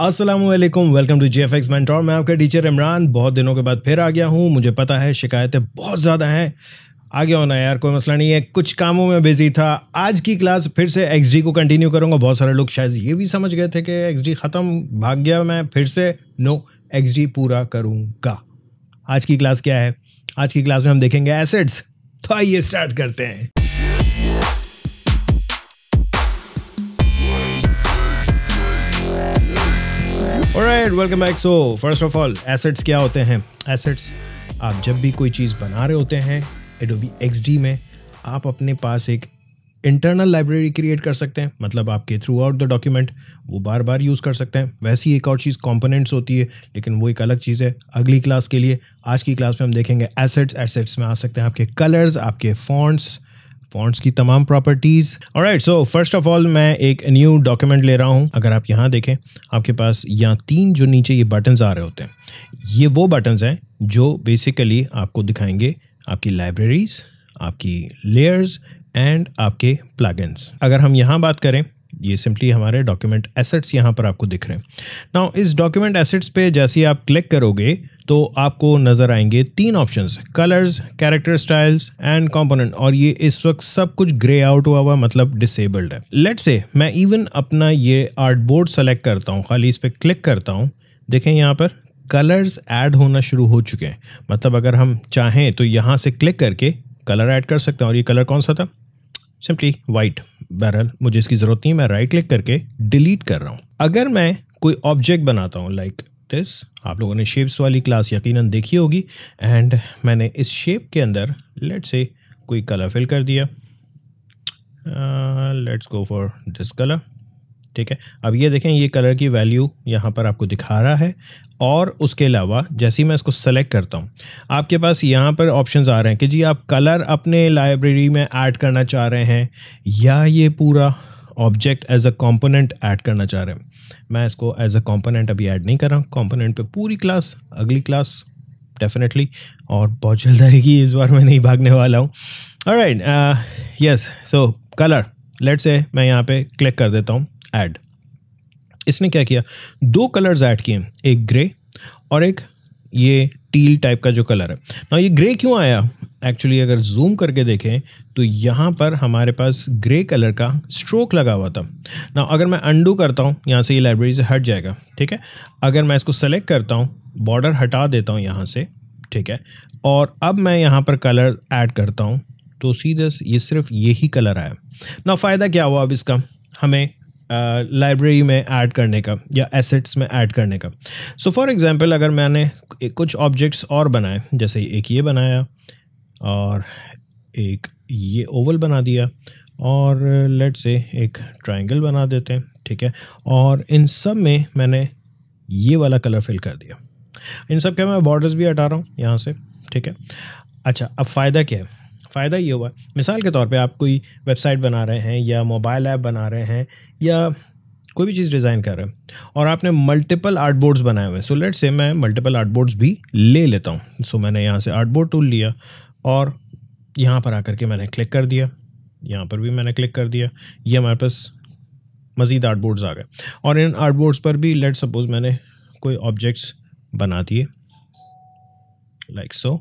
Aslam welcome to G F X mentor मैं आपका teacher Imran बहुत दिनों के बाद फिर आ गया हूँ मुझे पता है शिकायतें बहुत ज़्यादा हैं आ गया होना यार कोई मसला नहीं है कुछ कामों में बिजी था आज की क्लास फिर से एक्स को कंटिन्यू करूँगा बहुत सारे लोग शायद ये भी समझ गए थे कि एक्स ख़त्म भाग गया मैं फिर से नो एक्स पूरा करूँगा आज की क्लास क्या है आज की क्लास में हम देखेंगे एसेट्स तो आइए स्टार्ट करते हैं and welcome back so first of all assets क्या होते हैं एसेट्स आप जब भी कोई चीज़ बना रहे होते हैं एडोबी एक्स में आप अपने पास एक इंटरनल लाइब्रेरी क्रिएट कर सकते हैं मतलब आपके थ्रू आउट द डॉक्यूमेंट वो बार बार यूज़ कर सकते हैं वैसी एक और चीज़ कॉम्पोनेंट्स होती है लेकिन वो एक अलग चीज़ है अगली क्लास के लिए आज की क्लास में हम देखेंगे एसेट्स एसेट्स में आ सकते हैं आपके कलर्स आपके फॉन्ट्स फॉन्ट्स की तमाम प्रॉपर्टीज और right so first of all मैं एक न्यू डॉक्यूमेंट ले रहा हूँ अगर आप यहाँ देखें आपके पास यहाँ तीन जो नीचे ये बटन्स आ रहे होते हैं ये वो बटन्स हैं जो बेसिकली आपको दिखाएंगे आपकी लाइब्रेरीज आपकी लेयर्स एंड आपके प्लगइन्स अगर हम यहाँ बात करें ये सिंपली हमारे डॉक्यूमेंट एसेट्स यहाँ पर आपको दिख रहे हैं ना इस डॉक्यूमेंट एसेट्स पे जैसे ही आप क्लिक करोगे तो आपको नज़र आएंगे तीन options colours character styles and component और ये इस वक्त सब कुछ ग्रे आउट हुआ हुआ मतलब डिसेबल्ड है लेट से मैं इवन अपना ये आर्ट बोर्ड सेलेक्ट करता हूँ खाली इस पर क्लिक करता हूँ देखें यहाँ पर कलर्स ऐड होना शुरू हो चुके हैं मतलब अगर हम चाहें तो यहाँ से क्लिक करके कलर ऐड कर सकते हैं और ये कलर कौन सा था सिंपली वाइट बैरल मुझे इसकी ज़रूरत नहीं मैं राइट क्लिक करके डिलीट कर रहा हूँ अगर मैं कोई ऑब्जेक्ट बनाता हूँ लाइक दिस आप लोगों ने शेप्स वाली क्लास यकीनन देखी होगी एंड मैंने इस शेप के अंदर लेट से कोई कलर फिल कर दिया let's go for this colour ठीक है अब ये देखें ये कलर की वैल्यू यहाँ पर आपको दिखा रहा है और उसके अलावा जैसे ही मैं इसको सेलेक्ट करता हूँ आपके पास यहाँ पर ऑप्शंस आ रहे हैं कि जी आप कलर अपने लाइब्रेरी में ऐड करना चाह रहे हैं या ये पूरा object as a component add करना चाह रहे हैं मैं इसको एज अ कॉम्पोनेंट अभी ऐड नहीं कर रहा कॉम्पोनेंट पे पूरी क्लास अगली क्लास डेफिनेटली और बहुत जल्द आएगी इस बार मैं नहीं भागने वाला हूँ और राइट यस सो कलर लेट से मैं यहाँ पे क्लिक कर देता हूँ ऐड इसने क्या किया दो कलर्स ऐड किए एक ग्रे और एक ये टील टाइप का जो कलर है ना ये ग्रे क्यों आया एक्चुअली अगर जूम करके देखें तो यहाँ पर हमारे पास ग्रे कलर का स्ट्रोक लगा हुआ था ना अगर मैं अंडू करता हूँ यहाँ से ये लाइब्रेरी से हट जाएगा ठीक है अगर मैं इसको सेलेक्ट करता हूँ बॉर्डर हटा देता हूँ यहाँ से ठीक है और अब मैं यहाँ पर कलर ऐड करता हूँ तो सीधे ये सिर्फ यही कलर आया ना फ़ायदा क्या हुआ अब इसका हमें लाइब्रेरी में ऐड करने का या एसेट्स में ऐड करने का सो फॉर एग्ज़ाम्पल अगर मैंने कुछ ऑब्जेक्ट्स और बनाए जैसे एक ये बनाया और एक ये ओवल बना दिया और लेट से एक ट्रायंगल बना देते हैं ठीक है और इन सब में मैंने ये वाला कलर फिल कर दिया इन सब के मैं बॉर्डर्स भी हटा रहा हूँ यहाँ से ठीक है अच्छा अब फ़ायदा क्या है फ़ायदा ये हुआ मिसाल के तौर पे आप कोई वेबसाइट बना रहे हैं या मोबाइल ऐप बना रहे हैं या कोई भी चीज़ डिज़ाइन कर रहे हैं और आपने मल्टीपल आर्ट बोर्ड्स बनाए हुए हैं सो लेट से मैं मल्टीपल आर्ट बोर्ड्स भी ले लेता हूँ सो so, मैंने यहाँ से आर्ट बोर्ड टूल लिया और यहाँ पर आकर के मैंने क्लिक कर दिया यहाँ पर भी मैंने क्लिक कर दिया ये हमारे पास मज़ीद आर्ट बोर्ड्स आ गए और इन आर्ट बोर्ड्स पर भी लेट सपोज मैंने कोई ऑब्जेक्ट्स बना दिए लाइक सो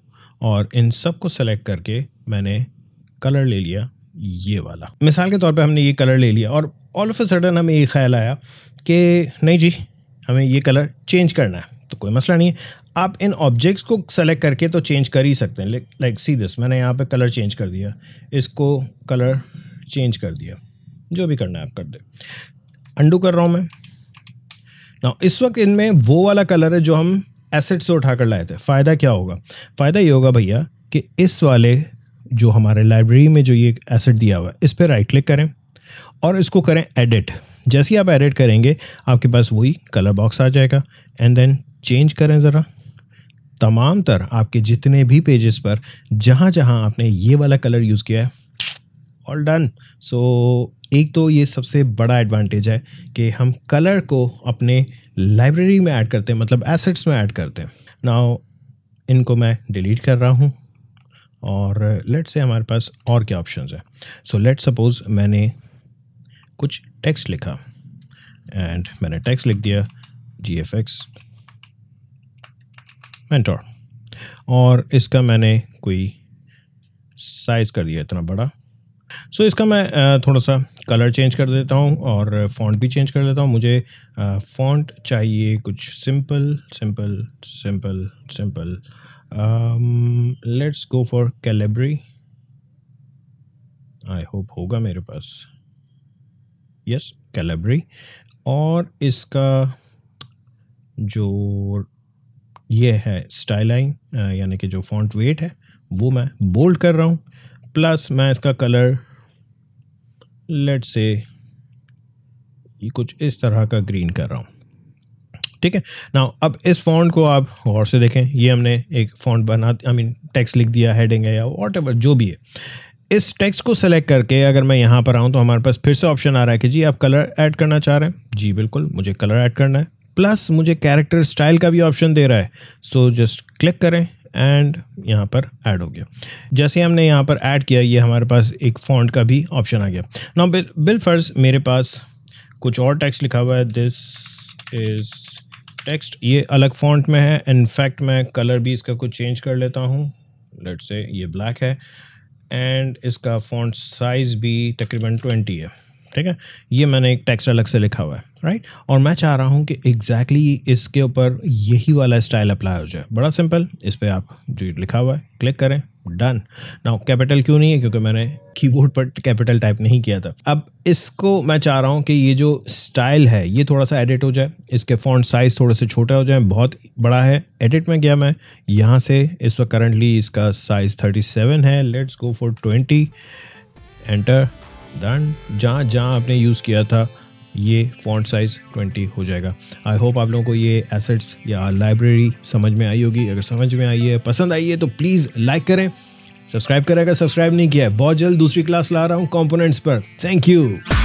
और इन सब को सेलेक्ट करके मैंने कलर ले लिया ये वाला मिसाल के तौर पे हमने ये कलर ले लिया और ऑल ऑफ अ सडन हमें ये ख्याल आया कि नहीं जी हमें ये कलर चेंज करना है तो कोई मसला नहीं है आप इन ऑब्जेक्ट्स को सेलेक्ट करके तो चेंज कर ही सकते हैं लाइक सी दिस मैंने यहाँ पे कलर चेंज कर दिया इसको कलर चेंज कर दिया जो भी करना है आप कर दें अंडू कर रहा हूँ मैं ना इस वक्त इनमें वो वाला कलर है जो हम एसेट से उठा कर लाए थे फ़ायदा क्या होगा फ़ायदा ये होगा भैया कि इस वाले जो हमारे लाइब्रेरी में जो ये एसेट दिया हुआ है इस पर राइट क्लिक करें और इसको करें एडिट जैसे ही आप एडिट करेंगे आपके पास वही कलर बॉक्स आ जाएगा एंड देन चेंज करें ज़रा तमाम तर आपके जितने भी पेजेस पर जहाँ जहाँ आपने ये वाला कलर यूज़ किया है ऑल डन सो एक तो ये सबसे बड़ा एडवांटेज है कि हम कलर को अपने लाइब्रेरी में ऐड करते हैं मतलब एसेट्स में ऐड करते हैं नाउ इनको मैं डिलीट कर रहा हूँ और लेट से हमारे पास और क्या ऑप्शन है सो लेट सपोज मैंने कुछ टेक्स्ट लिखा एंड मैंने टेक्स्ट लिख दिया जी एफ एक्स मेंटोर और इसका मैंने कोई साइज़ कर दिया इतना बड़ा सो so, इसका मैं थोड़ा सा कलर चेंज कर देता हूँ और फॉन्ट भी चेंज कर देता हूँ मुझे फॉन्ट चाहिए कुछ simple simple simple simple let's go for Calibri I hope होगा मेरे पास यस yes, कैलेबरी और इसका जो ये है स्टाइलाइन यानी कि जो फॉन्ट वेट है वो मैं बोल्ड कर रहा हूँ प्लस मैं इसका कलर लेट से कुछ इस तरह का ग्रीन कर रहा हूँ ठीक है ना अब इस फॉन्ट को आप गौर से देखें ये हमने एक फॉन्ट बना आई मीन टेक्स्ट लिख दिया हेडिंग है या वॉट जो भी है इस टेक्स्ट को सेलेक्ट करके अगर मैं यहाँ पर आऊँ तो हमारे पास फिर से ऑप्शन आ रहा है कि जी आप कलर ऐड करना चाह रहे हैं जी बिल्कुल मुझे कलर ऐड करना है प्लस मुझे कैरेक्टर स्टाइल का भी ऑप्शन दे रहा है सो जस्ट क्लिक करें एंड यहाँ पर ऐड हो गया जैसे हमने यहाँ पर ऐड किया ये हमारे पास एक फॉन्ट का भी ऑप्शन आ गया ना बिल बिल फर्ज मेरे पास कुछ और टेक्स्ट लिखा हुआ है दिस इज़ टेक्स्ट ये अलग फॉन्ट में है इनफैक्ट मैं कलर भी इसका कुछ चेंज कर लेता हूँ लेट से ये ब्लैक है एंड इसका फॉन्ट साइज़ भी तकरीबन ट्वेंटी है ठीक है ये मैंने एक टेक्स्ट अलग से लिखा हुआ है राइट और मैं चाह रहा हूँ कि एग्जैक्टली exactly इसके ऊपर यही वाला स्टाइल अप्लाई हो जाए बड़ा सिंपल इस पर आप जो लिखा हुआ है क्लिक करें डन नाउ कैपिटल क्यों नहीं है क्योंकि मैंने कीबोर्ड पर कैपिटल टाइप नहीं किया था अब इसको मैं चाह रहा हूँ कि ये जो स्टाइल है ये थोड़ा सा एडिट हो जाए इसके फॉन्ट साइज थोड़े से छोटे हो जाए बहुत बड़ा है एडिट में गया मैं यहाँ से इस वक्त करंटली इसका साइज 37 है let's go for 20 enter then जहाँ जहाँ आपने यूज़ किया था ये फॉन्ट साइज़ 20 हो जाएगा आई होप आप लोगों को ये एसेट्स या लाइब्रेरी समझ में आई होगी अगर समझ में आई है पसंद आई है तो प्लीज़ लाइक करें सब्सक्राइब करें अगर सब्सक्राइब नहीं किया है बहुत जल्द दूसरी क्लास ला रहा हूँ कॉम्पोनेंट्स पर थैंक यू